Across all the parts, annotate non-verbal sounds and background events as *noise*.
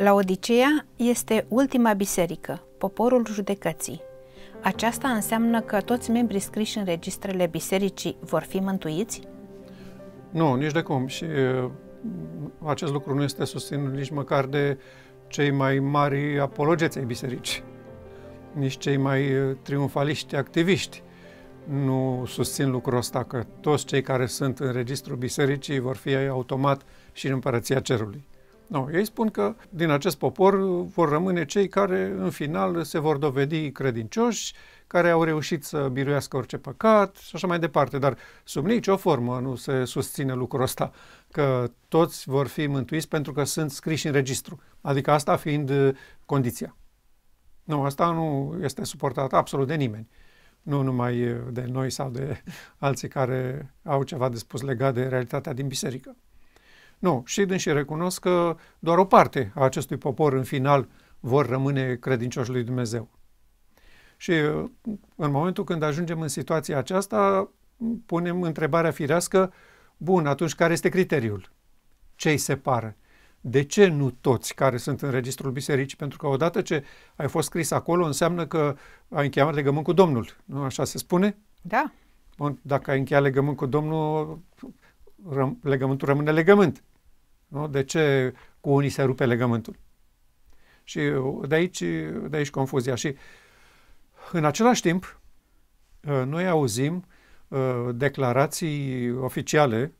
La este ultima biserică, poporul judecății. Aceasta înseamnă că toți membrii scriși în registrele bisericii vor fi mântuiți? Nu, nici de cum. Și acest lucru nu este susținut nici măcar de cei mai mari apologeți ai bisericii, nici cei mai triumfaliști activiști nu susțin lucrul ăsta, că toți cei care sunt în registrul bisericii vor fi automat și în împărăția cerului. Nu, ei spun că din acest popor vor rămâne cei care în final se vor dovedi credincioși, care au reușit să biruiască orice păcat și așa mai departe. Dar sub nicio formă nu se susține lucrul ăsta, că toți vor fi mântuiți pentru că sunt scriși în registru. Adică asta fiind uh, condiția. Nu, asta nu este suportat absolut de nimeni. Nu numai uh, de noi sau de alții care au ceva de spus legat de realitatea din biserică. Nu, și din și recunosc că doar o parte a acestui popor în final vor rămâne credincioși lui Dumnezeu. Și uh, în momentul când ajungem în situația aceasta, punem întrebarea firească, bun, atunci care este criteriul? Ce îi separă? De ce nu toți care sunt în registrul bisericii? Pentru că odată ce ai fost scris acolo, înseamnă că ai încheiat legământ cu Domnul. Nu așa se spune? Da. Bun, dacă ai încheiat legământ cu Domnul, răm- legământul rămâne legământ. Nu? De ce cu unii se rupe legământul? Și uh, de aici, de aici confuzia. Și în același timp, uh, noi auzim uh, declarații oficiale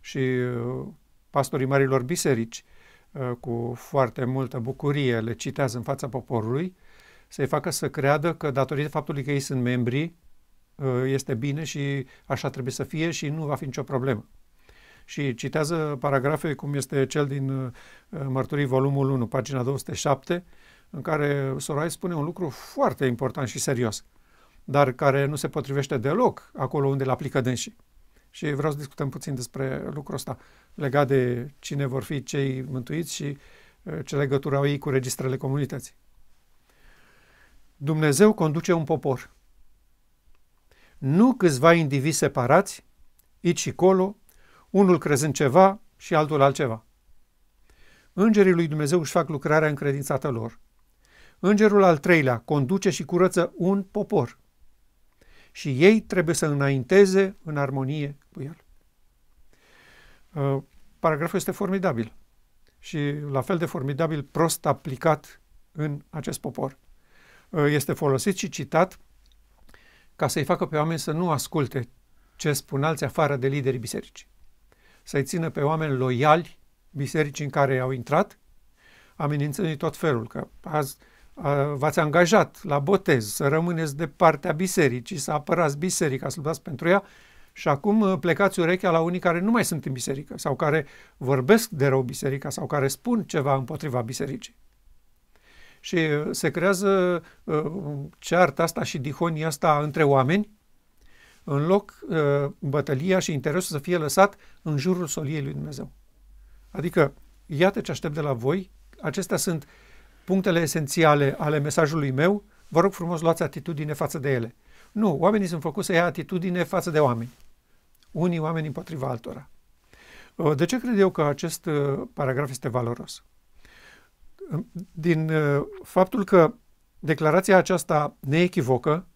și pastorii marilor biserici cu foarte multă bucurie le citează în fața poporului, să-i facă să creadă că datorită faptului că ei sunt membri Ă, este bine și așa trebuie să fie și nu va fi nicio problemă. Și citează paragrafe cum este cel din ă, Mărturii, volumul 1, pagina 207, în care Sorai spune un lucru foarte important și serios, dar care nu se potrivește deloc acolo unde îl aplică dânsii. Și vreau să discutăm puțin despre lucrul ăsta, legat de cine vor fi cei mântuiți și ă, ce legătură au ei cu registrele comunității. Dumnezeu conduce un popor nu câțiva indivizi separați, aici și colo, unul crezând ceva și altul altceva. Îngerii lui Dumnezeu își fac lucrarea încredințată lor. Îngerul al treilea conduce și curăță un popor. Și ei trebuie să înainteze în armonie cu el. Uh, paragraful este formidabil și la fel de formidabil prost aplicat în acest popor. Uh, este folosit și citat ca să-i facă pe oameni să nu asculte ce spun alții afară de liderii bisericii. Să-i țină pe oameni loiali bisericii în care au intrat, amenințând i tot felul, că azi v-ați angajat la botez să rămâneți de partea bisericii, să apărați biserica, să luptați pentru ea și acum uh, plecați urechea la unii care nu mai sunt în biserică sau care vorbesc de rău biserica sau care spun ceva împotriva bisericii și uh, se creează uh, cearta asta și dihonia asta între oameni, în loc uh, bătălia și interesul să fie lăsat în jurul soliei lui Dumnezeu. Adică, iată ce aștept de la voi, acestea sunt punctele esențiale ale mesajului meu, vă rog frumos luați atitudine față de ele. Nu, oamenii sunt făcuți să ia atitudine față de oameni. Unii oameni împotriva altora. De ce cred eu că acest paragraf este valoros? din uh, faptul că declarația aceasta neechivocă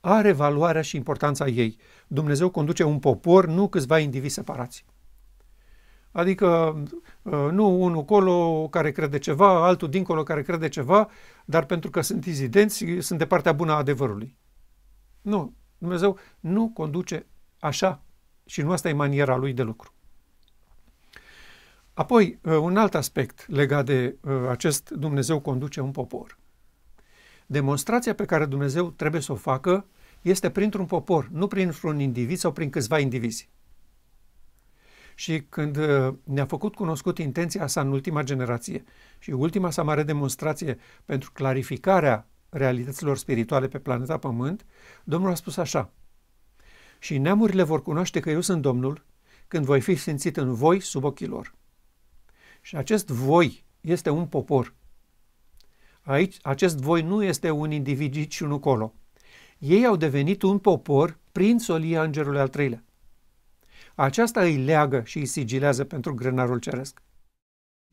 are valoarea și importanța ei. Dumnezeu conduce un popor, nu câțiva indivizi separați. Adică uh, nu unul colo care crede ceva, altul dincolo care crede ceva, dar pentru că sunt izidenți, sunt de partea bună a adevărului. Nu, Dumnezeu nu conduce așa și nu asta e maniera lui de lucru. Apoi, uh, un alt aspect legat de uh, acest Dumnezeu conduce un popor. Demonstrația pe care Dumnezeu trebuie să o facă este printr-un popor, nu printr-un individ sau prin câțiva indivizi. Și când uh, ne-a făcut cunoscut intenția sa în ultima generație și ultima sa mare demonstrație pentru clarificarea realităților spirituale pe planeta Pământ, Domnul a spus așa, Și neamurile vor cunoaște că eu sunt Domnul când voi fi simțit în voi sub ochii lor. Și acest voi este un popor. Aici, acest voi nu este un individ nici unul colo. Ei au devenit un popor prin solia îngerului al treilea. Aceasta îi leagă și îi sigilează pentru grânarul ceresc.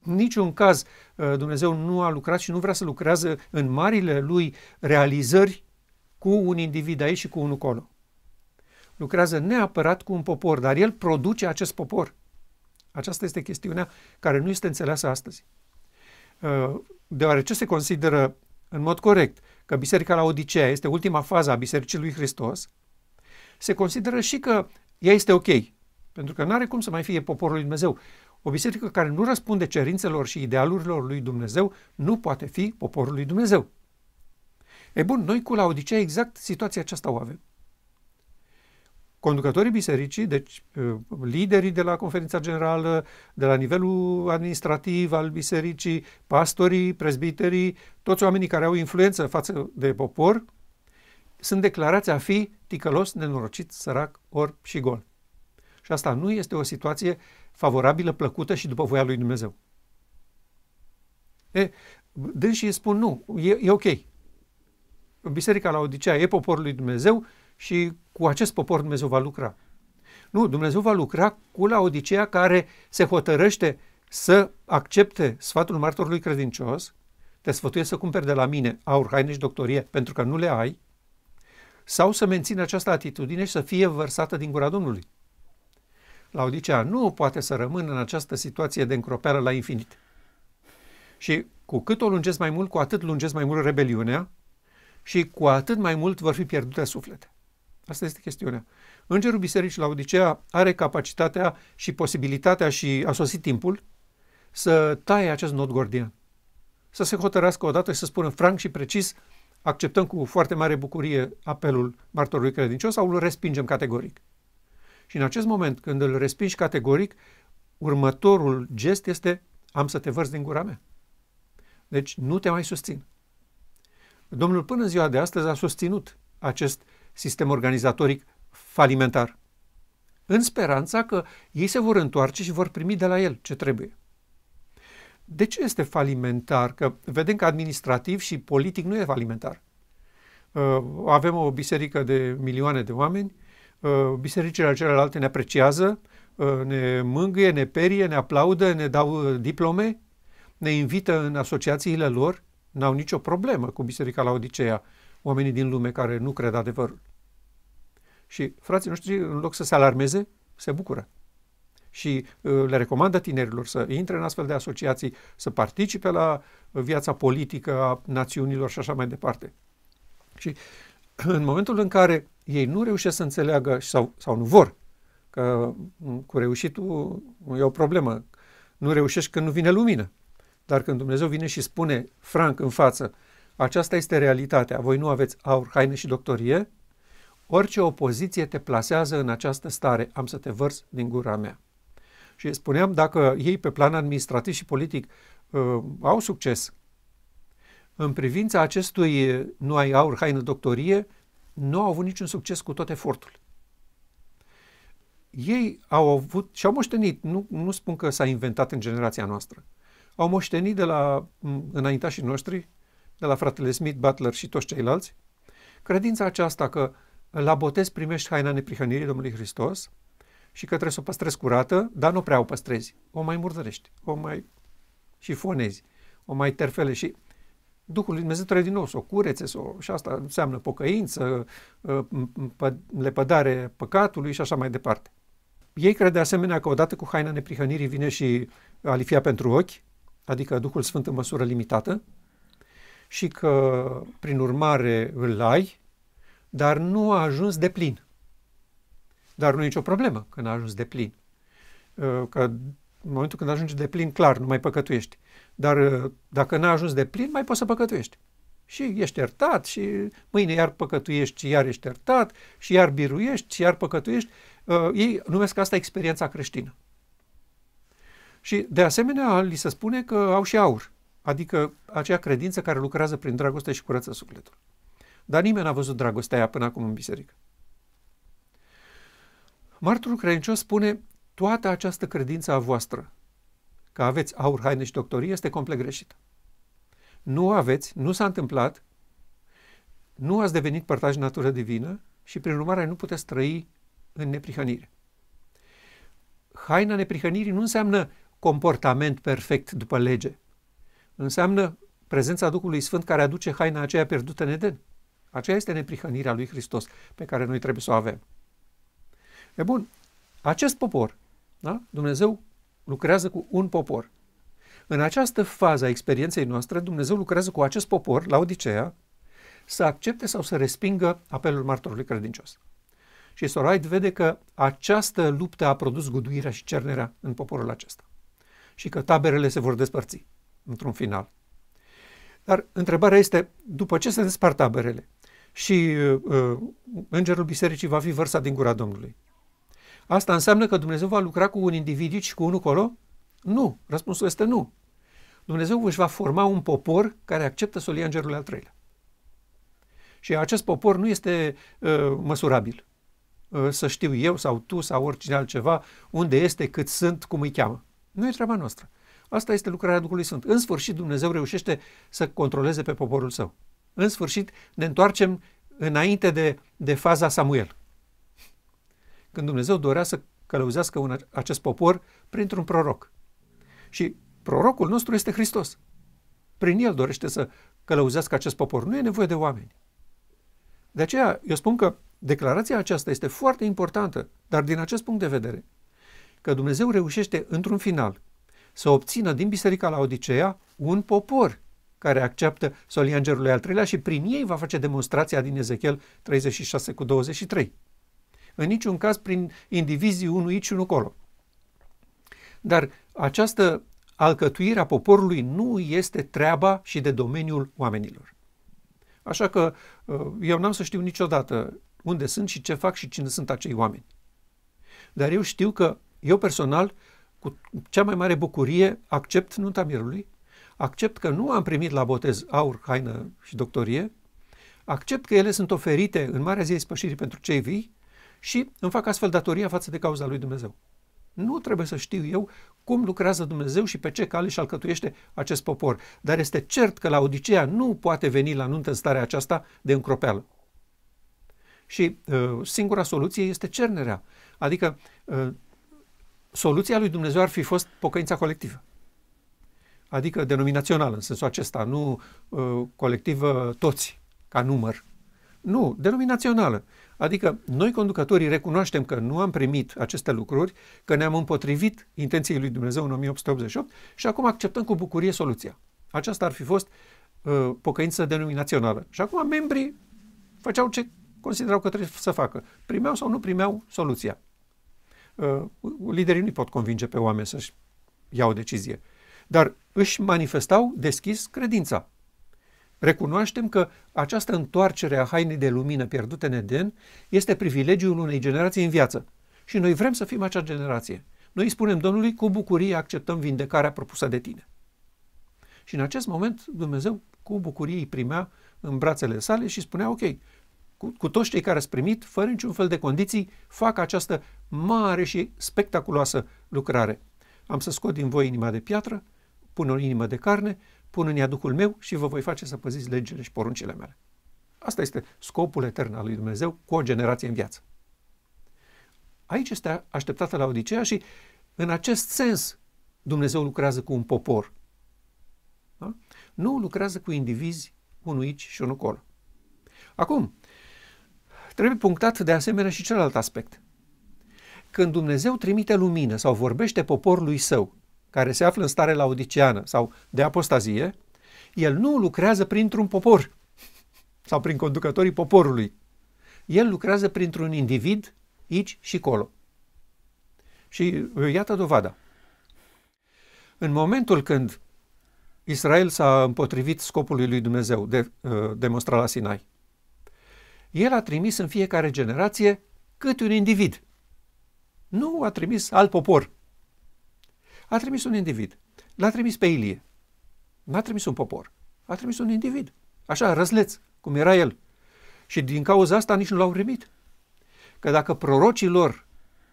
În niciun caz uh, Dumnezeu nu a lucrat și nu vrea să lucrează în marile lui realizări cu un individ aici și cu unul colo. Lucrează neapărat cu un popor, dar el produce acest popor. Aceasta este chestiunea care nu este înțeleasă astăzi. Uh, deoarece se consideră în mod corect că Biserica la Odisea este ultima fază a Bisericii lui Hristos, se consideră și că ea este ok, pentru că nu are cum să mai fie poporul lui Dumnezeu. O biserică care nu răspunde cerințelor și idealurilor lui Dumnezeu nu poate fi poporul lui Dumnezeu. E bun, noi cu la Odisea exact situația aceasta o avem. Conducătorii bisericii, deci uh, liderii de la conferința generală, de la nivelul administrativ al bisericii, pastorii, prezbiterii, toți oamenii care au influență față de popor, sunt declarați a fi ticălos, nenorocit, sărac, orb și gol. Și asta nu este o situație favorabilă, plăcută și după voia lui Dumnezeu. E, dânsii spun nu, e, e ok. Biserica la Odisea e poporul lui Dumnezeu, și cu acest popor Dumnezeu va lucra. Nu, Dumnezeu va lucra cu la Laodicea care se hotărăște să accepte sfatul martorului credincios, te sfătuiesc să cumperi de la mine aur, haine și doctorie pentru că nu le ai, sau să mențină această atitudine și să fie vărsată din gura Domnului. Laodicea nu poate să rămână în această situație de încropeală la infinit. Și cu cât o lungesc mai mult, cu atât lungesc mai mult rebeliunea și cu atât mai mult vor fi pierdute suflete. Asta este chestiunea. Îngerul Bisericii la Odisea are capacitatea și posibilitatea și a sosit timpul să taie acest nod gordian. Să se hotărească odată și să spună franc și precis acceptăm cu foarte mare bucurie apelul martorului credincios sau îl respingem categoric. Și în acest moment, când îl respingi categoric, următorul gest este am să te vărs din gura mea. Deci nu te mai susțin. Domnul până în ziua de astăzi a susținut acest sistem organizatoric falimentar, în speranța că ei se vor întoarce și vor primi de la el ce trebuie. De ce este falimentar? Că vedem că administrativ și politic nu e falimentar. Uh, avem o biserică de milioane de oameni, uh, bisericile celelalte ne apreciază, uh, ne mângâie, ne perie, ne aplaudă, ne dau diplome, ne invită în asociațiile lor, n-au nicio problemă cu Biserica la Odiseea oamenii din lume care nu cred adevărul. Și frații noștri, în loc să se alarmeze, se bucură. Și uh, le recomandă tinerilor să intre în astfel de asociații, să participe la viața politică a națiunilor și așa mai departe. Și *clears throat* în momentul în care ei nu reușesc să înțeleagă sau, sau nu vor, că mm, cu reușitul mm, e o problemă, nu reușești când nu vine lumină. Dar când Dumnezeu vine și spune franc în față, uh, aceasta este realitatea. Voi nu aveți aur, haine și doctorie. Orice opoziție te plasează în această stare. Am să te vărs din gura mea. Și spuneam, dacă ei pe plan administrativ și politic uh, au succes, în privința acestui nu ai aur, haină, doctorie, nu au avut niciun succes cu tot efortul. Ei au avut și au moștenit, nu, nu spun că s-a inventat în generația noastră, au moștenit de la mm, înaintașii noștri de la fratele Smith, Butler și toți ceilalți, credința aceasta că la botez primești haina neprihănirii Domnului Hristos și că trebuie să o păstrezi curată, dar nu prea o păstrezi. O mai murdărești, o mai șifonezi, o mai terfele și Duhul lui Dumnezeu trebuie din nou să o curețe să o, și asta înseamnă pocăință, ă, lepădare păcatului și așa mai departe. Ei cred de asemenea că odată cu haina neprihănirii vine și alifia pentru ochi, adică Duhul Sfânt în măsură limitată, și că, prin urmare, îl ai, dar nu a ajuns de plin. Dar nu e nicio problemă când a ajuns de plin. Uh, că în momentul când ajungi de plin, clar, nu mai păcătuiești. Dar uh, dacă n-a ajuns de plin, mai poți să păcătuiești. Și ești iertat și mâine iar păcătuiești și iar ești iertat și iar biruiești și iar păcătuiești. Uh, ei numesc asta experiența creștină. Și de asemenea li se spune că au și aur. Adică acea credință care lucrează prin dragoste și curăță sufletul. Dar nimeni n-a văzut dragostea aia până acum în biserică. Marturul credincios spune, toată această credință a voastră, că aveți aur, haine și doctorie, este complet greșită. Nu aveți, nu s-a întâmplat, nu ați devenit părtași de natură divină și prin urmare nu puteți trăi în neprihănire. Haina neprihănirii nu înseamnă comportament perfect după lege, înseamnă prezența Duhului Sfânt care aduce haina aceea pierdută în Eden. Aceea este neprihănirea lui Hristos pe care noi trebuie să o avem. E bun, acest popor, da? Dumnezeu lucrează cu un popor. În această fază a experienței noastre, Dumnezeu lucrează cu acest popor, la Odiseea, să accepte sau să respingă apelul martorului credincios. Și Sorait vede că această luptă a produs guduirea și cernerea în poporul acesta și că taberele se vor despărți într-un final. Dar întrebarea este, după ce se despart taberele și uh, uh, îngerul bisericii va fi vărsat din gura Domnului, asta înseamnă că Dumnezeu va lucra cu un individ și cu unul colo? Nu. Răspunsul este nu. Dumnezeu își va forma un popor care acceptă să îngerul al treilea. Și acest popor nu este uh, măsurabil. Uh, să știu eu sau tu sau oricine altceva unde este, cât sunt, cum îi cheamă. Nu e treaba noastră. Asta este lucrarea Duhului Sfânt. În sfârșit, Dumnezeu reușește să controleze pe poporul său. În sfârșit, ne întoarcem înainte de, de faza Samuel. Când Dumnezeu dorea să călăuzească un, acest popor printr-un proroc. Și prorocul nostru este Hristos. Prin el dorește să călăuzească acest popor. Nu e nevoie de oameni. De aceea, eu spun că declarația aceasta este foarte importantă, dar din acest punct de vedere, că Dumnezeu reușește într-un final să obțină din Biserica la Odiceea un popor care acceptă solia îngerului al treilea și prin ei va face demonstrația din Ezechiel 36 cu 23. În niciun caz prin indivizii unul aici și unul acolo. Dar această alcătuire a poporului nu este treaba și de domeniul oamenilor. Așa că uh, eu n-am să știu niciodată unde sunt și ce fac și cine sunt acei oameni. Dar eu știu că eu personal cu cea mai mare bucurie accept nunta mirului, accept că nu am primit la botez aur, haină și doctorie, accept că ele sunt oferite în marea zi spășirii pentru cei vii și îmi fac astfel datoria față de cauza lui Dumnezeu. Nu trebuie să știu eu cum lucrează Dumnezeu și pe ce cale și alcătuiește acest popor, dar este cert că la Odiceea nu poate veni la nuntă în starea aceasta de încropeală. Și uh, singura soluție este cernerea, adică uh, soluția lui Dumnezeu ar fi fost pocăința colectivă. Adică denominațională, în sensul acesta, nu uh, colectivă toți, ca număr. Nu, denominațională. Adică noi conducătorii recunoaștem că nu am primit aceste lucruri, că ne-am împotrivit intenției lui Dumnezeu în 1888 și acum acceptăm cu bucurie soluția. Aceasta ar fi fost uh, pocăință denominațională. Și acum membrii făceau ce considerau că trebuie să facă. Primeau sau nu primeau soluția. Uh, liderii nu pot convinge pe oameni să-și ia o decizie, dar își manifestau deschis credința. Recunoaștem că această întoarcere a hainei de lumină pierdute în Eden este privilegiul unei generații în viață. Și noi vrem să fim acea generație. Noi îi spunem Domnului, cu bucurie acceptăm vindecarea propusă de tine. Și în acest moment Dumnezeu cu bucurie îi primea în brațele sale și spunea, ok, cu, cu toți cei care ați primit, fără niciun fel de condiții, fac această mare și spectaculoasă lucrare. Am să scot din voi inima de piatră, pun o inimă de carne, pun în ea Duhul meu și vă voi face să păziți legile și poruncile mele. Asta este scopul etern al lui Dumnezeu cu o generație în viață. Aici este așteptată la Odiseea și în acest sens Dumnezeu lucrează cu un popor. Da? Nu lucrează cu indivizi unuici și unul acolo. Acum, Trebuie punctat de asemenea și celălalt aspect. Când Dumnezeu trimite lumină sau vorbește poporului său, care se află în stare la odiceană sau de apostazie, el nu lucrează printr-un popor sau prin conducătorii poporului. El lucrează printr-un individ aici și colo. Și uh, iată dovada. În momentul când Israel s-a împotrivit scopului lui Dumnezeu de, uh, demonstra la Sinai, el a trimis în fiecare generație câte un individ. Nu a trimis alt popor. A trimis un individ. L-a trimis pe Ilie. N-a trimis un popor. A trimis un individ. Așa, răzleț, cum era el. Și din cauza asta nici nu l-au primit. Că dacă prorocii lor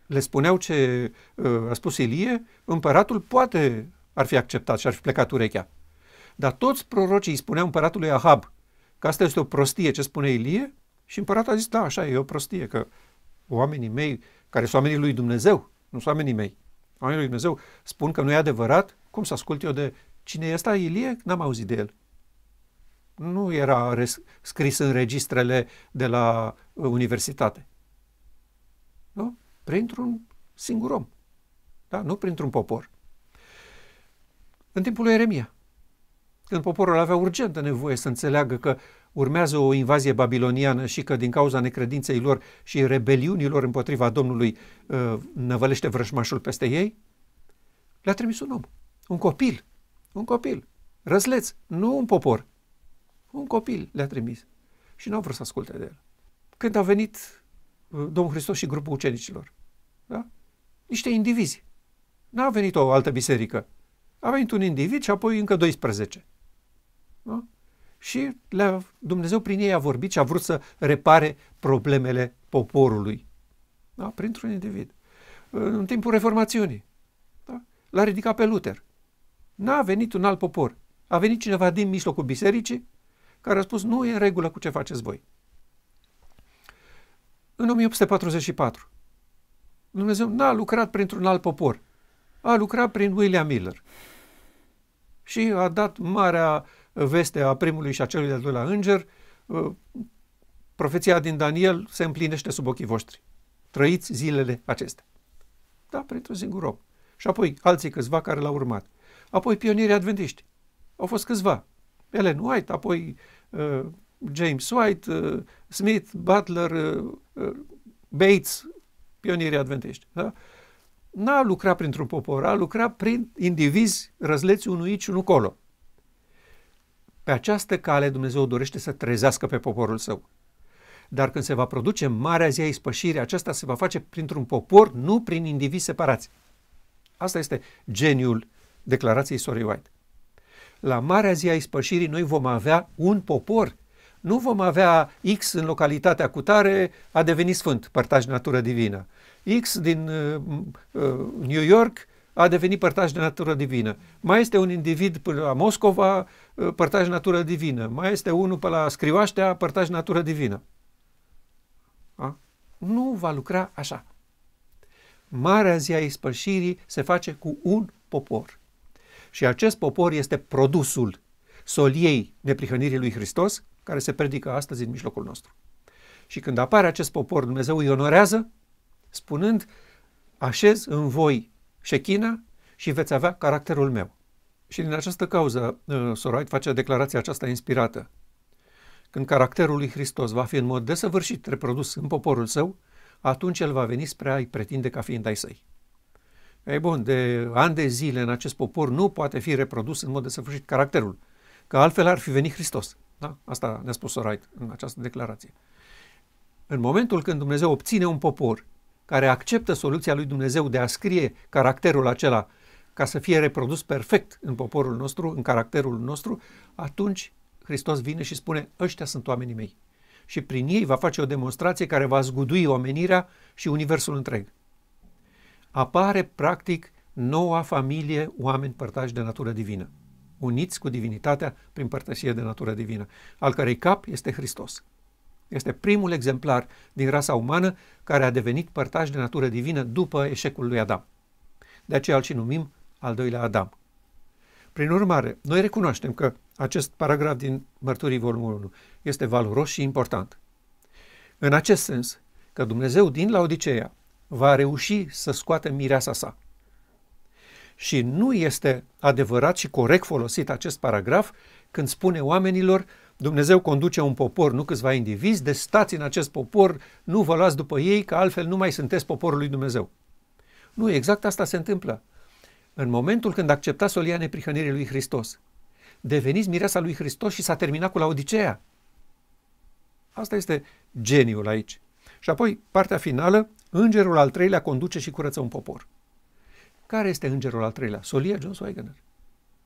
le spuneau ce uh, a spus Ilie, împăratul poate ar fi acceptat și ar fi plecat urechea. Dar toți prorocii îi spuneau împăratului Ahab că asta este o prostie ce spune Ilie și împăratul a zis, da, așa e o prostie, că oamenii mei, care sunt oamenii lui Dumnezeu, nu sunt oamenii mei, oamenii lui Dumnezeu, spun că nu e adevărat, cum să ascult eu de cine e ăsta, Ilie? N-am auzit de el. Nu era res- scris în registrele de la uh, universitate. Nu? Printr-un singur om. Da? Nu printr-un popor. În timpul lui Eremia când poporul avea urgentă nevoie să înțeleagă că urmează o invazie babiloniană și că din cauza necredinței lor și rebeliunilor împotriva Domnului uh, năvălește vrăjmașul peste ei, le-a trimis un om, un copil, un copil, răzleț, nu un popor, un copil le-a trimis și nu au vrut să asculte de el. Când a venit uh, Domnul Hristos și grupul ucenicilor, da? niște indivizi, n-a venit o altă biserică, a venit un individ și apoi încă 12. Nu? Și le-a, Dumnezeu prin ei a vorbit și a vrut să repare problemele poporului. Da? Printr-un individ. În timpul reformațiunii. Da? L-a ridicat pe Luther. N-a venit un alt popor. A venit cineva din mijlocul bisericii care a spus nu e în regulă cu ce faceți voi. În 1844, Dumnezeu n-a lucrat printr-un alt popor. A lucrat prin William Miller. Și a dat marea vestea a primului și a celui de-al doilea înger, uh, profeția din Daniel se împlinește sub ochii voștri. Trăiți zilele acestea. Da, printr-un singur om. Și apoi alții câțiva care l-au urmat. Apoi pionierii adventiști. Au fost câțiva. Ellen White, apoi uh, James White, uh, Smith, Butler, uh, uh, Bates, pionierii adventiști. Da? N-a lucrat printr-un popor, a lucrat prin indivizi răzleți unui aici, unul colo. Pe această cale Dumnezeu dorește să trezească pe poporul său. Dar când se va produce marea zi a ispășirii, aceasta se va face printr-un popor, nu prin indivizi separați. Asta este geniul declarației Sorry White. La marea zi a ispășirii noi vom avea un popor. Nu vom avea X în localitatea cutare a devenit sfânt, părtaș de natură divină. X din uh, uh, New York a devenit părtaș de natură divină. Mai este un individ la Moscova Eh, părtași natură divină. Mai este unul pe la scrioaștea, părtași natură divină. A? Nu va lucra așa. Marea zi a ispășirii se face cu un popor. Și acest popor este produsul soliei neprihănirii lui Hristos, care se predică astăzi în mijlocul nostru. Și când apare acest popor, Dumnezeu îi onorează, spunând, așez în voi șechina și veți avea caracterul meu. Și din această cauză, uh, Sorait face declarația aceasta inspirată. Când caracterul lui Hristos va fi în mod desăvârșit reprodus în poporul său, atunci el va veni spre a-i pretinde ca fiind ai săi. Ei bun, de ani de zile în acest popor nu poate fi reprodus în mod desăvârșit caracterul, că altfel ar fi venit Hristos. Da? Asta ne-a spus Sorait în această declarație. În momentul când Dumnezeu obține un popor care acceptă soluția lui Dumnezeu de a scrie caracterul acela ca să fie reprodus perfect în poporul nostru, în caracterul nostru, atunci Hristos vine și spune, ăștia sunt oamenii mei. Și prin ei va face o demonstrație care va zgudui omenirea și universul întreg. Apare, practic, noua familie oameni părtași de natură divină, uniți cu divinitatea prin părtășie de natură divină, al cărei cap este Hristos. Este primul exemplar din rasa umană care a devenit părtaș de natură divină după eșecul lui Adam. De aceea îl și numim al doilea Adam. Prin urmare, noi recunoaștem că acest paragraf din Mărturii volumul 1 este valoros și important. În acest sens, că Dumnezeu din Laodiceea va reuși să scoată mireasa sa. Și nu este adevărat și corect folosit acest paragraf când spune oamenilor Dumnezeu conduce un popor, nu câțiva indivizi, de stați în acest popor, nu vă luați după ei, că altfel nu mai sunteți poporul lui Dumnezeu. Nu, exact asta se întâmplă. În momentul când acceptați solia neprihănirii lui Hristos, deveniți mireasa lui Hristos și s-a terminat cu la Asta este geniul aici. Și apoi, partea finală, îngerul al treilea conduce și curăță un popor. Care este îngerul al treilea? Solia John Swigener.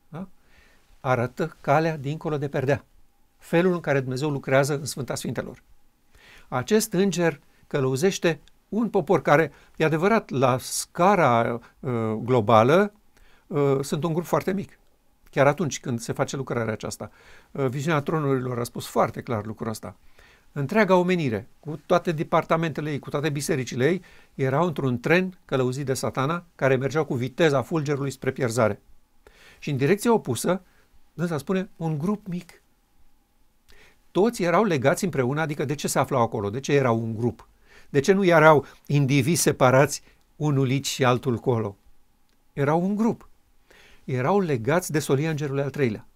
Da? Arată calea dincolo de perdea. Felul în care Dumnezeu lucrează în Sfânta Sfintelor. Acest înger călăuzește un popor care, e adevărat, la scara uh, globală, Uh, sunt un grup foarte mic. Chiar atunci când se face lucrarea aceasta. Uh, viziunea tronurilor a spus foarte clar lucrul ăsta. Întreaga omenire, cu toate departamentele ei, cu toate bisericile ei, erau într-un tren călăuzit de satana, care mergeau cu viteza fulgerului spre pierzare. Și în direcția opusă, însă spune, un grup mic. Toți erau legați împreună, adică de ce se aflau acolo, de ce erau un grup, de ce nu erau indivizi separați, unul aici și altul colo. Erau un grup erau legați de solia îngerului al treilea.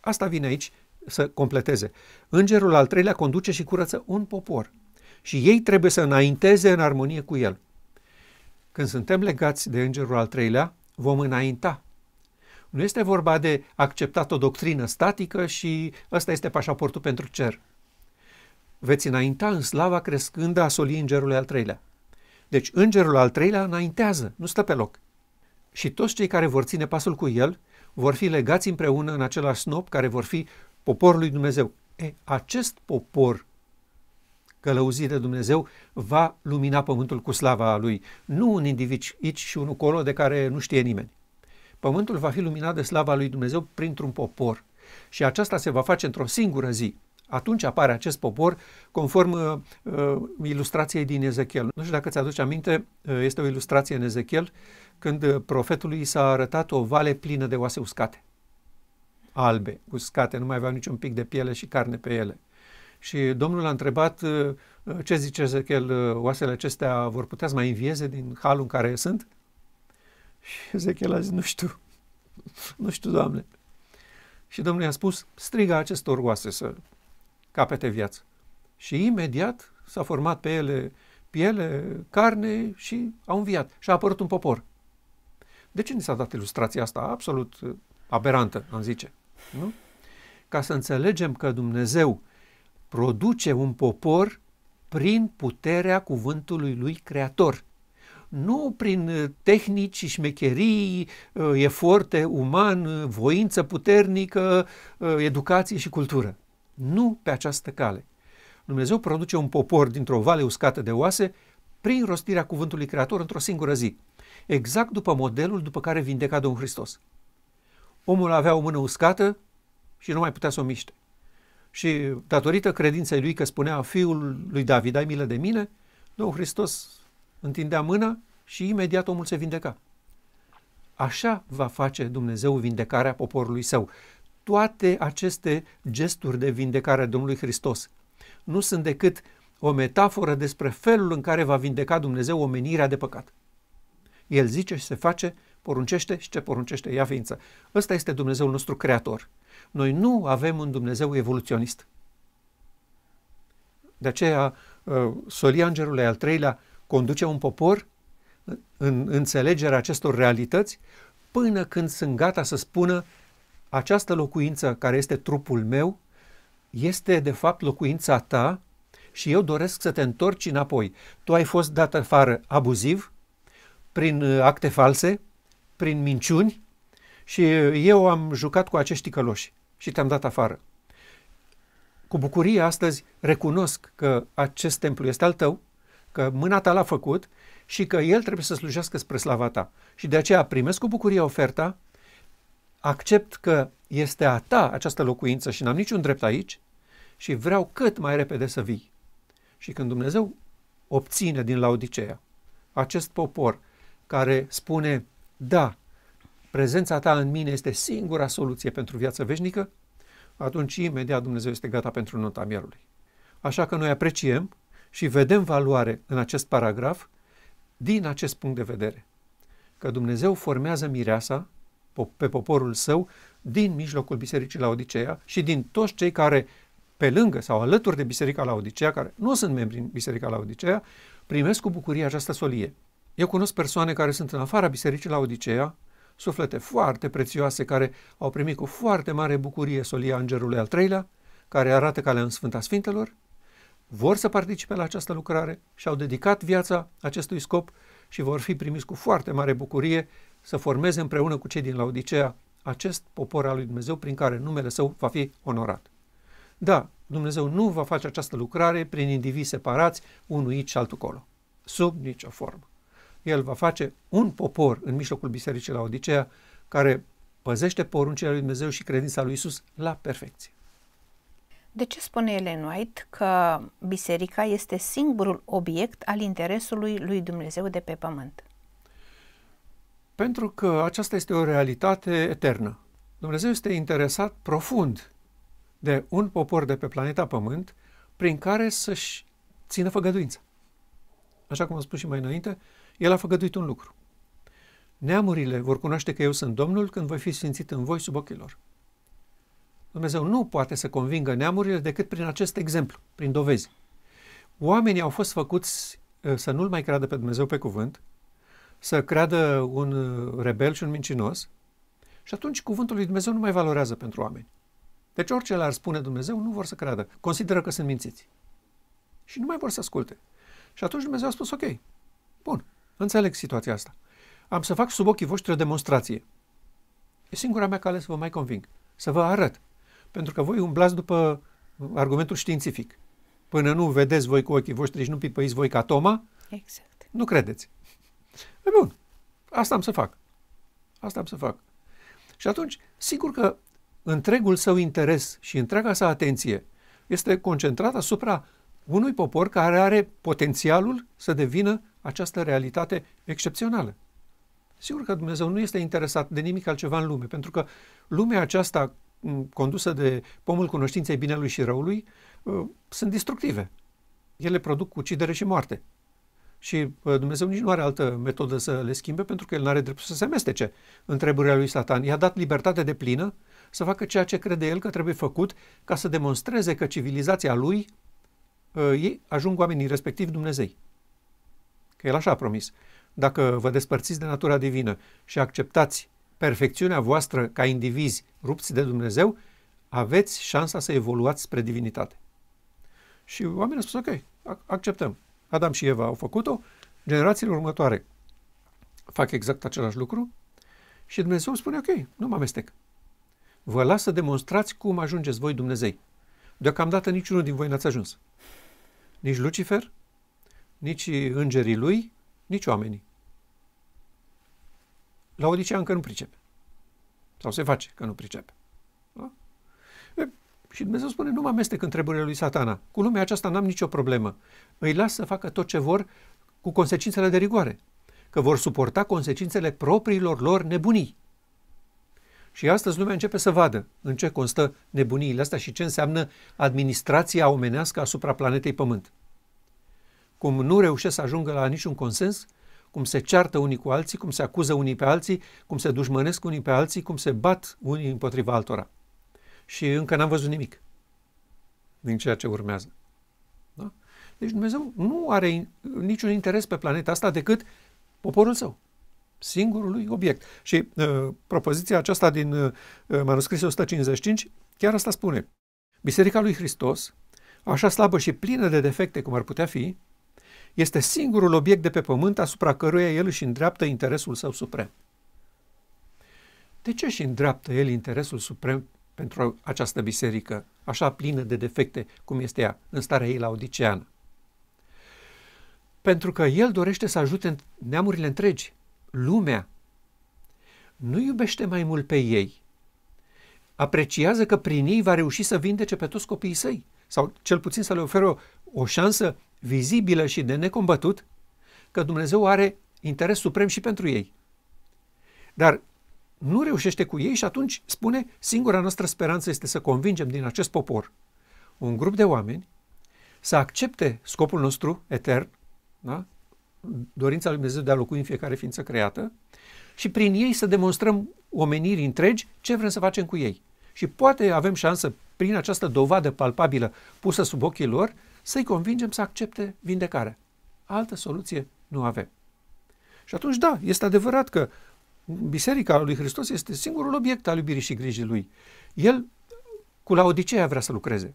Asta vine aici să completeze. Îngerul al treilea conduce și curăță un popor și ei trebuie să înainteze în armonie cu el. Când suntem legați de îngerul al treilea, vom înainta. Nu este vorba de acceptat o doctrină statică și ăsta este pașaportul pentru cer. Veți înainta în slava crescândă a solii îngerului al treilea. Deci îngerul al treilea înaintează, nu stă pe loc și toți cei care vor ține pasul cu el vor fi legați împreună în același snop care vor fi poporul lui Dumnezeu. E, acest popor călăuzit de Dumnezeu va lumina pământul cu slava lui, nu un individ aici și unul colo de care nu știe nimeni. Pământul va fi luminat de slava lui Dumnezeu printr-un popor și aceasta se va face într-o singură zi, atunci apare acest popor conform uh, uh, ilustrației din Ezechiel. Nu știu dacă ți-aduci aminte, uh, este o ilustrație în Ezechiel, când uh, profetului s-a arătat o vale plină de oase uscate. Albe, uscate, nu mai aveau niciun pic de piele și carne pe ele. Și Domnul a întrebat uh, uh ce zice Ezechiel, oasele acestea vor putea să mai învieze din halul în care sunt? Și Ezechiel a zis, nu știu, *laughs* nu știu, Doamne. Și Domnul i-a spus, striga acestor oase să capete viață. Și imediat s-a format pe ele piele, carne și au înviat și a apărut un popor. De ce ni s-a dat ilustrația asta absolut uh, aberantă, am zice? Nu? Ca să înțelegem că Dumnezeu produce un popor prin puterea cuvântului lui Creator. Nu prin uh, tehnici, șmecherii, uh, eforte uman, voință puternică, educație și cultură. Nu pe această cale. Dumnezeu produce un popor dintr-o vale uscată de oase prin rostirea cuvântului Creator într-o singură zi, exact după modelul după care vindeca Domnul Hristos. Omul avea o mână uscată și nu mai putea să o miște. Și datorită credinței lui că spunea fiul lui David, ai milă de mine, Domnul Hristos întindea mâna și imediat omul se vindeca. Așa va face Dumnezeu vindecarea poporului său toate aceste gesturi de vindecare a Domnului Hristos nu sunt decât o metaforă despre felul în care va vindeca Dumnezeu omenirea de păcat. El zice și se face, poruncește și ce poruncește ea ființă. Ăsta este Dumnezeul nostru creator. Noi nu avem un Dumnezeu evoluționist. De aceea, uh, Solia Îngerului al treilea conduce un popor în înțelegerea acestor realități până când sunt gata să spună această locuință care este trupul meu este de fapt locuința ta și eu doresc să te întorci înapoi. Tu ai fost dat afară abuziv, prin uh, acte false, prin minciuni și uh, eu am jucat cu acești căloși și te-am dat afară. Cu bucurie astăzi recunosc că acest templu este al tău, că mâna ta l-a făcut și că el trebuie să slujească spre slava ta. Și de aceea primesc cu bucurie oferta accept că este a ta această locuință și n-am niciun drept aici și vreau cât mai repede să vii. Și când Dumnezeu obține din Laodicea acest popor care spune, da, prezența ta în mine este singura soluție pentru viața veșnică, atunci imediat Dumnezeu este gata pentru nota mierului. Așa că noi apreciem și vedem valoare în acest paragraf din acest punct de vedere. Că Dumnezeu formează mireasa pe poporul său din mijlocul Bisericii la Odiceea și din toți cei care pe lângă sau alături de Biserica la Odiceea, care nu sunt membri în Biserica la Odiceea, primesc cu bucurie această solie. Eu cunosc persoane care sunt în afara Bisericii la Odiceea, suflete foarte prețioase care au primit cu foarte mare bucurie solia Îngerului al treilea, care arată calea în Sfânta Sfintelor, vor să participe la această lucrare și au dedicat viața acestui scop și vor fi primiți cu foarte mare bucurie să formeze împreună cu cei din Laodicea acest popor al lui Dumnezeu prin care numele său va fi onorat. Da, Dumnezeu nu va face această lucrare prin indivizi separați, unul aici și altul acolo, sub nicio formă. El va face un popor în mijlocul bisericii la Odiceea care păzește poruncile lui Dumnezeu și credința lui Isus la perfecție. De ce spune Ellen White că biserica este singurul obiect al interesului lui Dumnezeu de pe pământ? Pentru că aceasta este o realitate eternă. Dumnezeu este interesat profund de un popor de pe planeta Pământ prin care să-și țină făgăduința. Așa cum am spus și mai înainte, El a făgăduit un lucru. Neamurile vor cunoaște că eu sunt Domnul când voi fi sfințit în voi sub ochilor. lor. Dumnezeu nu poate să convingă neamurile decât prin acest exemplu, prin dovezi. Oamenii au fost făcuți uh, să nu-L mai creadă pe Dumnezeu pe cuvânt, să creadă un uh, rebel și un mincinos și atunci cuvântul lui Dumnezeu nu mai valorează pentru oameni. Deci orice le-ar spune Dumnezeu nu vor să creadă. Consideră că sunt mințiți. Și nu mai vor să asculte. Și atunci Dumnezeu a spus, ok, bun, înțeleg situația asta. Am să fac sub ochii voștri o demonstrație. E singura mea cale să vă mai conving, să vă arăt. Pentru că voi umblați după uh, argumentul științific. Până nu vedeți voi cu ochii voștri și nu pipăiți voi ca Toma, exact. nu credeți. E păi bun, asta am să fac. Asta am să fac. Și atunci, sigur că întregul său interes și întreaga sa atenție este concentrat asupra unui popor care are potențialul să devină această realitate excepțională. Sigur că Dumnezeu nu este interesat de nimic altceva în lume, pentru că lumea aceasta condusă de pomul cunoștinței binelui și răului sunt destructive. Ele produc ucidere și moarte. Și uh, Dumnezeu nici nu are altă metodă să le schimbe pentru că el nu are dreptul să se amestece în treburile lui Satan. I-a dat libertate de plină să facă ceea ce crede el că trebuie făcut ca să demonstreze că civilizația lui uh, ei ajung oamenii respectiv Dumnezei. Că el așa a promis. Dacă vă despărțiți de natura divină și acceptați perfecțiunea voastră ca indivizi rupți de Dumnezeu, aveți șansa să evoluați spre divinitate. Și oamenii au spus, ok, acceptăm. Adam și Eva au făcut-o, generațiile următoare fac exact același lucru și Dumnezeu spune, ok, nu mă amestec. Vă las să demonstrați cum ajungeți voi Dumnezei. Deocamdată niciunul din voi n-ați ajuns. Nici Lucifer, nici îngerii lui, nici oamenii. La Odisea încă nu pricepe. Sau se face că nu pricepe. Da? Și Dumnezeu spune, nu mă amestec întrebările lui satana. Cu lumea aceasta n-am nicio problemă. Îi las să facă tot ce vor cu consecințele de rigoare. Că vor suporta consecințele propriilor lor nebunii. Și astăzi lumea începe să vadă în ce constă nebuniile astea și ce înseamnă administrația omenească asupra planetei Pământ. Cum nu reușesc să ajungă la niciun consens, cum se ceartă unii cu alții, cum se acuză unii pe alții, cum se dușmănesc unii pe alții, cum se bat unii împotriva altora și încă n-am văzut nimic din ceea ce urmează. Da? Deci Dumnezeu nu are niciun interes pe planeta asta decât poporul său, singurului obiect. Și uh, propoziția aceasta din uh, manuscrisul 155 chiar asta spune. Biserica lui Hristos, așa slabă și plină de defecte cum ar putea fi, este singurul obiect de pe pământ asupra căruia el își îndreaptă interesul său suprem. De ce își îndreaptă el interesul suprem pentru această biserică, așa plină de defecte cum este ea în starea ei la Odiceană. Pentru că El dorește să ajute neamurile întregi, lumea. Nu iubește mai mult pe ei. Apreciază că prin ei va reuși să vindece pe toți copiii săi, sau cel puțin să le oferă o, o șansă vizibilă și de necombătut, că Dumnezeu are interes suprem și pentru ei. Dar nu reușește cu ei și atunci spune singura noastră speranță este să convingem din acest popor un grup de oameni să accepte scopul nostru etern, da? dorința lui Dumnezeu de a locui în fiecare ființă creată și prin ei să demonstrăm omenirii întregi ce vrem să facem cu ei. Și poate avem șansă, prin această dovadă palpabilă pusă sub ochii lor, să-i convingem să accepte vindecarea. Altă soluție nu avem. Și atunci, da, este adevărat că Biserica lui Hristos este singurul obiect al iubirii și grijii lui. El cu Laodicea vrea să lucreze.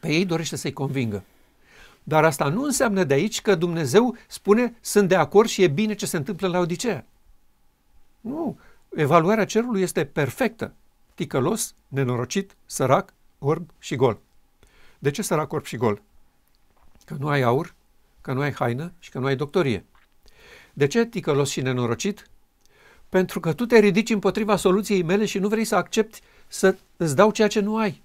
Pe ei dorește să-i convingă. Dar asta nu înseamnă de aici că Dumnezeu spune sunt de acord și e bine ce se întâmplă la Odisea. Nu. Evaluarea cerului este perfectă. Ticălos, nenorocit, sărac, orb și gol. De ce sărac, orb și gol? Că nu ai aur, că nu ai haină și că nu ai doctorie. De ce ticălos și nenorocit? pentru că tu te ridici împotriva soluției mele și nu vrei să accepti să îți dau ceea ce nu ai.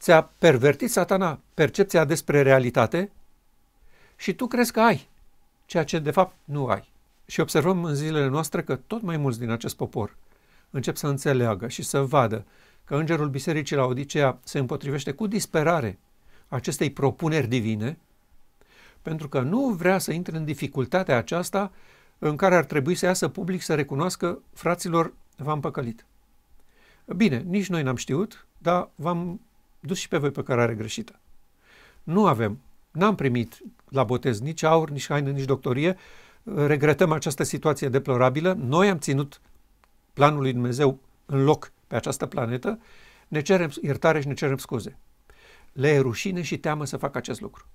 Ți-a pervertit satana percepția despre realitate și tu crezi că ai ceea ce de fapt nu ai. Și observăm în zilele noastre că tot mai mulți din acest popor încep să înțeleagă și să vadă că îngerul bisericii la Odiseea se împotrivește cu disperare acestei propuneri divine, pentru că nu vrea să intre în dificultatea aceasta în care ar trebui să iasă public să recunoască, fraților, v-am păcălit. Bine, nici noi n-am știut, dar v-am dus și pe voi pe cărare greșită. Nu avem, n-am primit la botez nici aur, nici haină, nici doctorie. Regretăm această situație deplorabilă. Noi am ținut planul lui Dumnezeu în loc pe această planetă. Ne cerem iertare și ne cerem scuze. Le e rușine și teamă să facă acest lucru.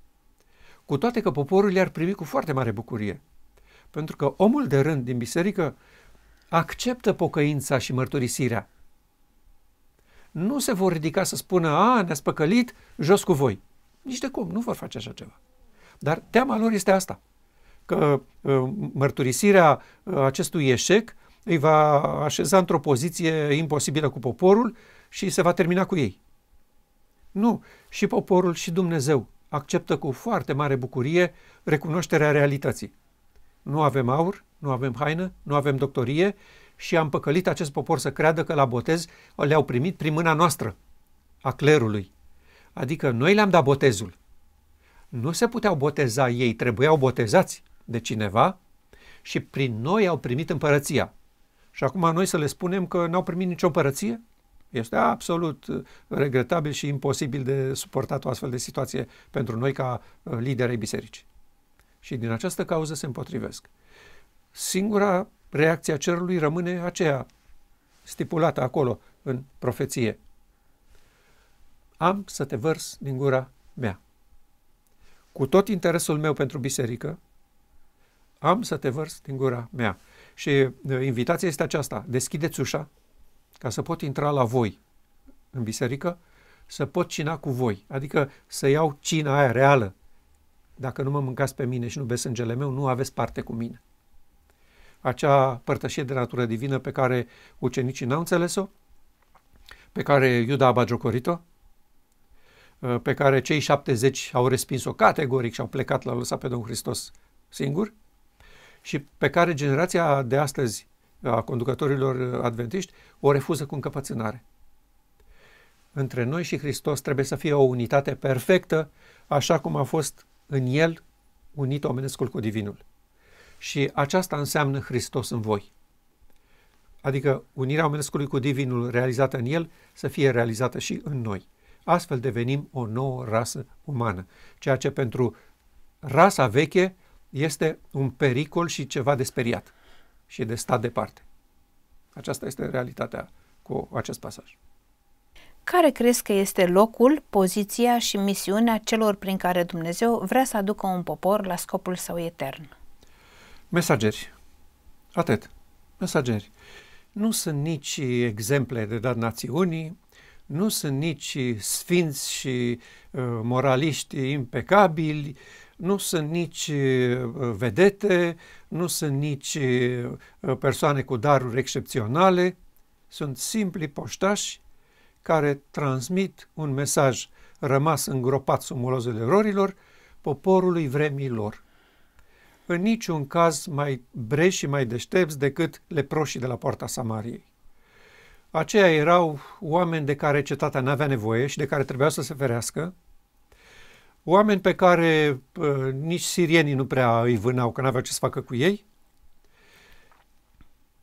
Cu toate că poporul le-ar primi cu foarte mare bucurie. Pentru că omul de rând din biserică acceptă pocăința și mărturisirea. Nu se vor ridica să spună, a, ne a spăcălit, jos cu voi. Nici de cum, nu vor face așa ceva. Dar teama lor este asta, că uh, mărturisirea uh, acestui eșec îi va așeza într-o poziție imposibilă cu poporul și se va termina cu ei. Nu, și poporul și Dumnezeu acceptă cu foarte mare bucurie recunoașterea realității nu avem aur, nu avem haină, nu avem doctorie și am păcălit acest popor să creadă că la botez le-au primit prin mâna noastră, a clerului. Adică noi le-am dat botezul. Nu se puteau boteza ei, trebuiau botezați de cineva și prin noi au primit împărăția. Și acum noi să le spunem că n-au primit nicio împărăție? Este absolut uh, regretabil și imposibil de suportat o astfel de situație pentru noi ca uh, liderii bisericii și din această cauză se împotrivesc. Singura reacție a cerului rămâne aceea stipulată acolo în profeție. Am să te vărs din gura mea. Cu tot interesul meu pentru biserică, am să te vărs din gura mea. Și invitația este aceasta, deschideți ușa ca să pot intra la voi în biserică, să pot cina cu voi, adică să iau cina aia reală dacă nu mă mâncați pe mine și nu beți sângele meu, nu aveți parte cu mine. Acea părtășie de natură divină pe care ucenicii n-au înțeles-o, pe care Iuda a bagiocorit-o, uh, pe care cei 70 au respins-o categoric și au plecat, la lăsat pe Domnul Hristos singur, și pe care generația de astăzi a conducătorilor adventiști o refuză cu încăpățânare. Între noi și Hristos trebuie să fie o unitate perfectă, așa cum a fost în el unit omenescul cu divinul. Și aceasta înseamnă Hristos în voi. Adică unirea omenescului cu divinul realizată în el să fie realizată și în noi. Astfel devenim o nouă rasă umană, ceea ce pentru rasa veche este un pericol și ceva de speriat și de stat departe. Aceasta este realitatea cu acest pasaj care crezi că este locul, poziția și misiunea celor prin care Dumnezeu vrea să aducă un popor la scopul său etern? Mesageri. Atât. Mesageri. Nu sunt nici exemple de dat națiunii, nu sunt nici sfinți și uh, moraliști impecabili, nu sunt nici uh, vedete, nu sunt nici uh, persoane cu daruri excepționale, sunt simpli poștași care transmit un mesaj rămas îngropat sub molozul erorilor poporului vremii lor. În niciun caz mai breși și mai deștepți decât leproșii de la poarta Samariei. Aceia erau oameni de care cetatea n-avea nevoie și de care trebuia să se ferească, oameni pe care uh, nici sirienii nu prea îi vânau, că n-aveau ce să facă cu ei,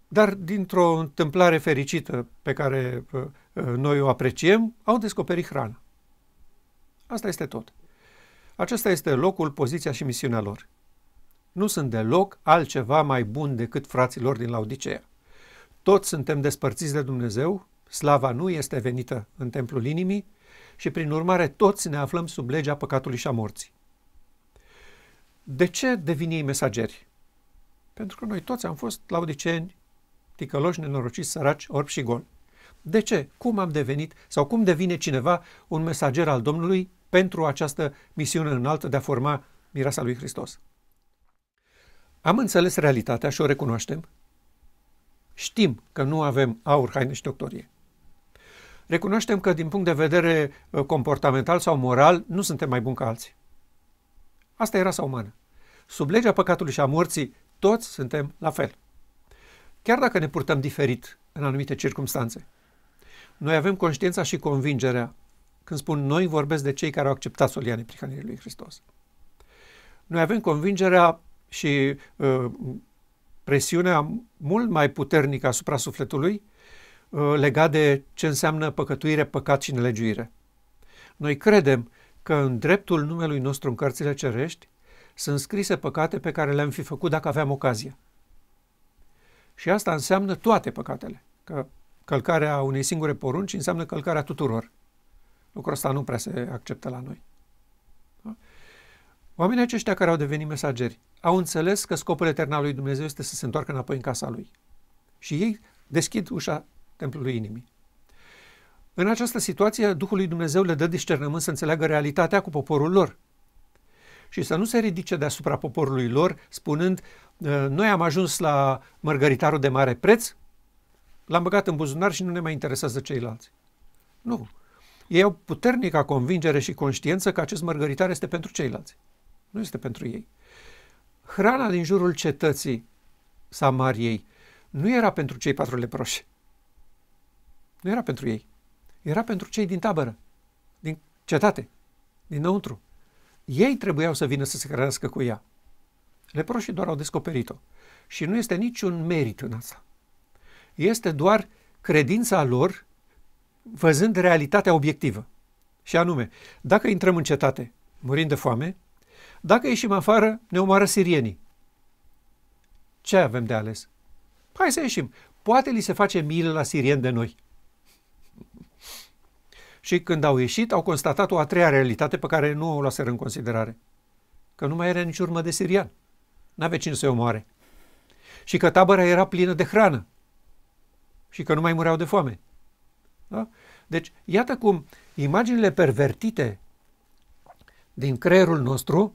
dar dintr-o întâmplare fericită pe care uh, uh, noi o apreciem, au descoperit hrana. Asta este tot. Acesta este locul, poziția și misiunea lor. Nu sunt deloc altceva mai bun decât fraților din Laodicea. Toți suntem despărțiți de Dumnezeu, slava nu este venită în templul inimii și prin urmare toți ne aflăm sub legea păcatului și a morții. De ce devin ei mesageri? Pentru că noi toți am fost laudiceni ticăloși, nenorociți, săraci, orbi și gol. De ce? Cum am devenit sau cum devine cineva un mesager al Domnului pentru această misiune înaltă de a forma mirasa lui Hristos? Am înțeles realitatea și o recunoaștem. Știm că nu avem aur, haine și doctorie. Recunoaștem că din punct de vedere uh, comportamental sau moral nu suntem mai buni ca alții. Asta e rasa umană. Sub legea păcatului și a morții, toți suntem la fel chiar dacă ne purtăm diferit în anumite circunstanțe. Noi avem conștiința și convingerea, când spun noi, vorbesc de cei care au acceptat solia neprihanirii lui Hristos. Noi avem convingerea și uh, presiunea mult mai puternică asupra sufletului uh, legat de ce înseamnă păcătuire, păcat și nelegiuire. Noi credem că în dreptul numelui nostru în cărțile cerești sunt scrise păcate pe care le-am fi făcut dacă aveam ocazia. Și asta înseamnă toate păcatele. Că călcarea unei singure porunci înseamnă călcarea tuturor. Lucrul ăsta nu prea se acceptă la noi. Da? Oamenii aceștia care au devenit mesageri au înțeles că scopul etern al lui Dumnezeu este să se întoarcă înapoi în casa lui. Și ei deschid ușa templului inimii. În această situație, Duhul lui Dumnezeu le dă discernământ să înțeleagă realitatea cu poporul lor, și să nu se ridice deasupra poporului lor spunând ă, noi am ajuns la mărgăritarul de mare preț, l-am băgat în buzunar și nu ne mai interesează ceilalți. Nu. Ei au puternica convingere și conștiență că acest mărgăritar este pentru ceilalți. Nu este pentru ei. Hrana din jurul cetății Samariei nu era pentru cei patru leproși. Nu era pentru ei. Era pentru cei din tabără, din cetate, dinăuntru. Ei trebuiau să vină să se hrănească cu ea. Leproșii doar au descoperit-o. Și nu este niciun merit în asta. Este doar credința lor văzând realitatea obiectivă. Și anume, dacă intrăm în cetate murind de foame, dacă ieșim afară, ne omoară sirienii. Ce avem de ales? Hai să ieșim. Poate li se face milă la sirieni de noi. Și când au ieșit, au constatat o a treia realitate pe care nu o luaseră în considerare. Că nu mai era nici urmă de sirian. N-avea cine să-i omoare. Și că tabăra era plină de hrană. Și că nu mai mureau de foame. Da? Deci, iată cum imaginile pervertite din creierul nostru,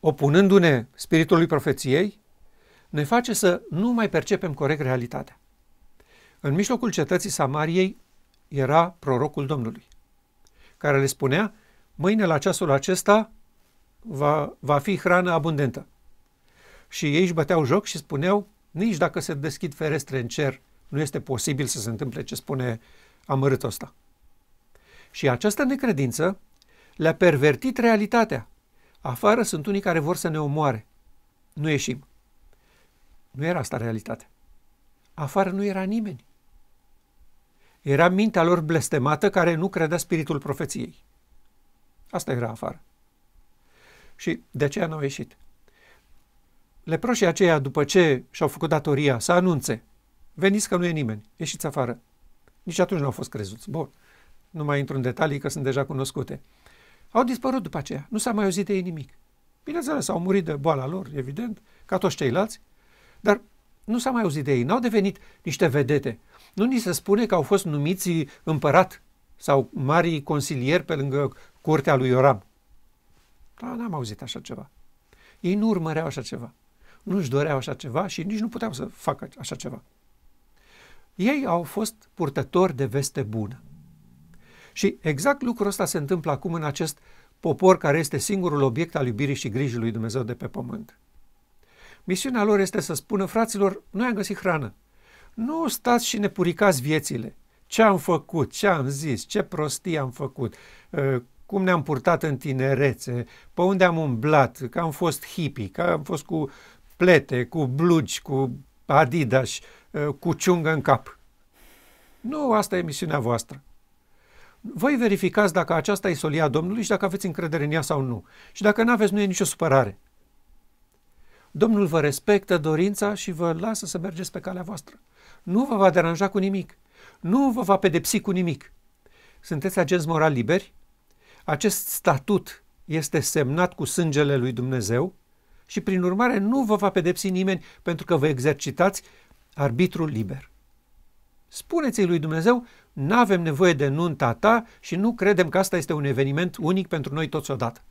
opunându-ne spiritului profeției, ne face să nu mai percepem corect realitatea. În mijlocul cetății Samariei era prorocul Domnului, care le spunea, mâine la ceasul acesta va, va fi hrană abundentă. Și ei își băteau joc și spuneau, nici dacă se deschid ferestre în cer, nu este posibil să se întâmple ce spune amărâtul ăsta. Și această necredință le-a pervertit realitatea. Afară sunt unii care vor să ne omoare. Nu ieșim. Nu era asta realitatea. Afară nu era nimeni. Era mintea lor blestemată care nu credea spiritul profeției. Asta era afară. Și de aceea n-au ieșit. Leproșii aceia, după ce și-au făcut datoria să anunțe, veniți că nu e nimeni, ieșiți afară. Nici atunci nu au fost crezuți. Bun, nu mai intru în detalii că sunt deja cunoscute. Au dispărut după aceea, nu s-a mai auzit de ei nimic. Bineînțeles, au murit de boala lor, evident, ca toți ceilalți, dar nu s-a mai auzit de ei, n-au devenit niște vedete nu ni se spune că au fost numiți împărat sau mari consilieri pe lângă curtea lui Ioram. Dar n-am auzit așa ceva. Ei nu urmăreau așa ceva. nu își doreau așa ceva și nici nu puteau să facă așa ceva. Ei au fost purtători de veste bună. Și exact lucrul ăsta se întâmplă acum în acest popor care este singurul obiect al iubirii și grijii lui Dumnezeu de pe pământ. Misiunea lor este să spună, fraților, noi am găsit hrană. Nu stați și ne puricați viețile. Ce am făcut, ce am zis, ce prostii am făcut, cum ne-am purtat în tinerețe, pe unde am umblat, că am fost hippie, că am fost cu plete, cu blugi, cu adidas, uh, cu ciungă în cap. Nu, asta e misiunea voastră. Voi verificați dacă aceasta e solia Domnului și dacă aveți încredere în ea sau nu. Și dacă nu aveți, nu e nicio supărare. Domnul vă respectă dorința și vă lasă să mergeți pe calea voastră nu vă va deranja cu nimic, nu vă va pedepsi cu nimic. Sunteți agenți morali liberi? Acest statut este semnat cu sângele lui Dumnezeu și prin urmare nu vă va pedepsi nimeni pentru că vă exercitați arbitrul liber. Spuneți-i lui Dumnezeu, nu avem nevoie de nunta ta și nu credem că asta este un eveniment unic pentru noi toți odată.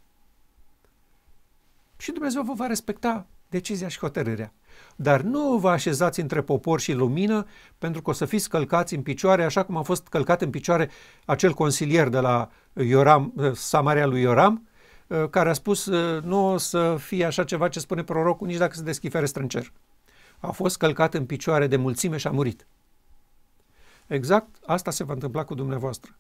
Și Dumnezeu vă va respecta decizia și hotărârea. Dar nu vă așezați între popor și lumină, pentru că o să fiți călcați în picioare, așa cum a fost călcat în picioare acel consilier de la Ioram, eh, Samaria lui Ioram, eh, care a spus eh, nu o să fie așa ceva ce spune prorocul nici dacă se în cer. A fost călcat în picioare de mulțime și a murit. Exact asta se va întâmpla cu dumneavoastră.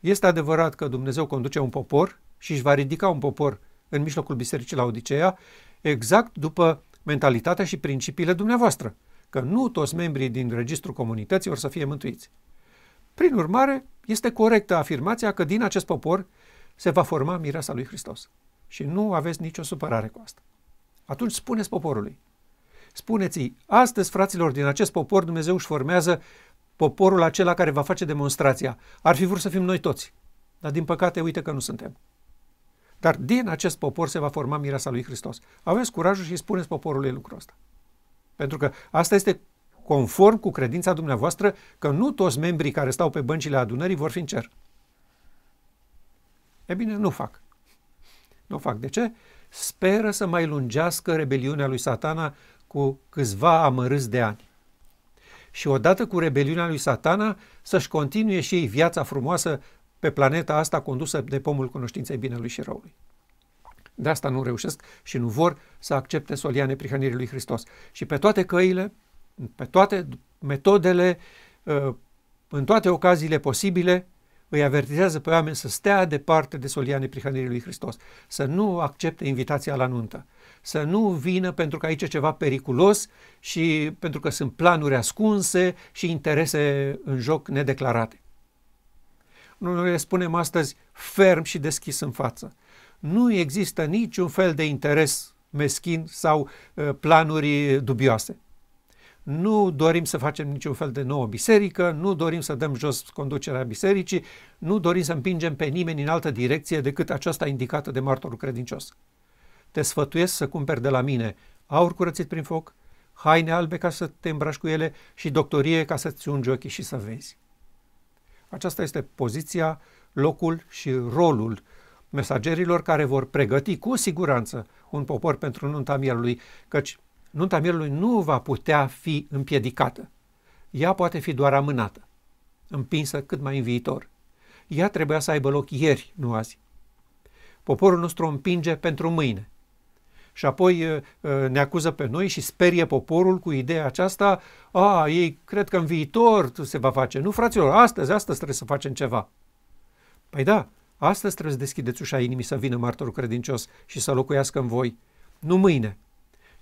Este adevărat că Dumnezeu conduce un popor și își va ridica un popor în mijlocul bisericii la Odiseea, exact după mentalitatea și principiile dumneavoastră, că nu toți membrii din registrul comunității vor să fie mântuiți. Prin urmare, este corectă afirmația că din acest popor se va forma mireasa lui Hristos. Și nu aveți nicio supărare cu asta. Atunci spuneți poporului. Spuneți-i, astăzi, fraților, din acest popor Dumnezeu își formează poporul acela care va face demonstrația. Ar fi vrut să fim noi toți. Dar din păcate, uite că nu suntem. Dar din acest popor se va forma mireasa lui Hristos. Aveți curajul și spuneți poporului lucrul ăsta. Pentru că asta este conform cu credința dumneavoastră că nu toți membrii care stau pe băncile adunării vor fi în cer. E bine, nu fac. Nu fac. De ce? Speră să mai lungească rebeliunea lui satana cu câțiva amărâți de ani. Și odată cu rebeliunea lui satana să-și continue și ei viața frumoasă pe planeta asta condusă de pomul cunoștinței binelui și răului. De asta nu reușesc și nu vor să accepte solia neprihănirii lui Hristos. Și pe toate căile, pe toate metodele, ă, în toate ocaziile posibile, îi avertizează pe oameni să stea departe de solia neprihănirii lui Hristos, să nu accepte invitația la nuntă, să nu vină pentru că aici e ceva periculos și pentru că sunt planuri ascunse și interese în joc nedeclarate noi le spunem astăzi ferm și deschis în față. Nu există niciun fel de interes meschin sau uh, planuri dubioase. Nu dorim să facem niciun fel de nouă biserică, nu dorim să dăm jos conducerea bisericii, nu dorim să împingem pe nimeni în altă direcție decât aceasta indicată de martorul credincios. Te sfătuiesc să cumperi de la mine aur curățit prin foc, haine albe ca să te îmbraci cu ele și doctorie ca să-ți ungi ochii și să vezi. Aceasta este poziția, locul și rolul mesagerilor care vor pregăti cu siguranță un popor pentru nunta mielului, căci nunta mielului nu va putea fi împiedicată. Ea poate fi doar amânată, împinsă cât mai în viitor. Ea trebuia să aibă loc ieri, nu azi. Poporul nostru împinge pentru mâine și apoi uh, uh, ne acuză pe noi și sperie poporul cu ideea aceasta, a, ei cred că în viitor se va face. Nu, fraților, astăzi, astăzi trebuie să facem ceva. Păi da, astăzi trebuie să deschideți ușa inimii să vină martorul credincios și să locuiască în voi, nu mâine.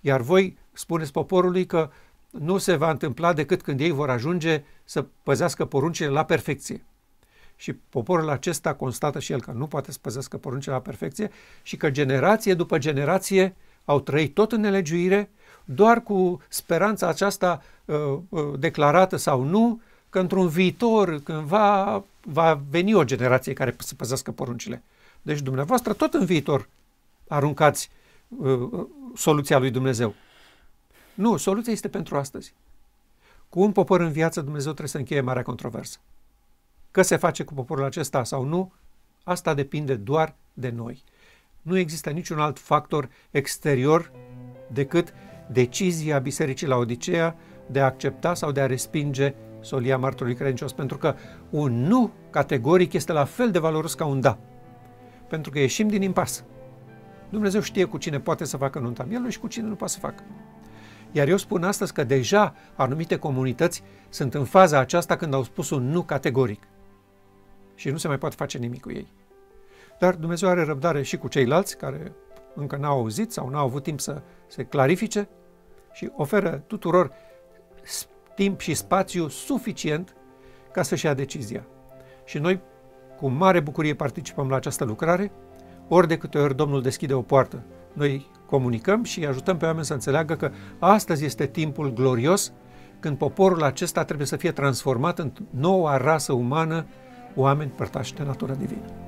Iar voi spuneți poporului că nu se va întâmpla decât când ei vor ajunge să păzească poruncile la perfecție. Și poporul acesta constată și el că nu poate să păzească poruncile la perfecție și că generație după generație au trăit tot în nelegiuire, doar cu speranța aceasta uh, uh, declarată sau nu, că într-un viitor, cândva, va veni o generație care să păzească poruncile. Deci dumneavoastră tot în viitor aruncați uh, uh soluția lui Dumnezeu. Nu, soluția este pentru astăzi. Cu un popor în viață Dumnezeu trebuie să încheie marea controversă. Că se face cu poporul acesta sau nu, asta depinde doar de noi. Nu există niciun alt factor exterior decât decizia Bisericii la Odiseea de a accepta sau de a respinge solia martorului credincios, pentru că un nu categoric este la fel de valoros ca un da, pentru că ieșim din impas. Dumnezeu știe cu cine poate să facă nunta mielului și cu cine nu poate să facă. Iar eu spun astăzi că deja anumite comunități sunt în faza aceasta când au spus un nu categoric și nu se mai poate face nimic cu ei. Dar Dumnezeu are răbdare și cu ceilalți care încă n-au auzit sau n-au avut timp să se clarifice și oferă tuturor timp și spațiu suficient ca să-și ia decizia. Și noi, cu mare bucurie, participăm la această lucrare. Ori de câte ori Domnul deschide o poartă, noi comunicăm și ajutăm pe oameni să înțeleagă că astăzi este timpul glorios când poporul acesta trebuie să fie transformat în noua rasă umană oameni părtași de natura divină.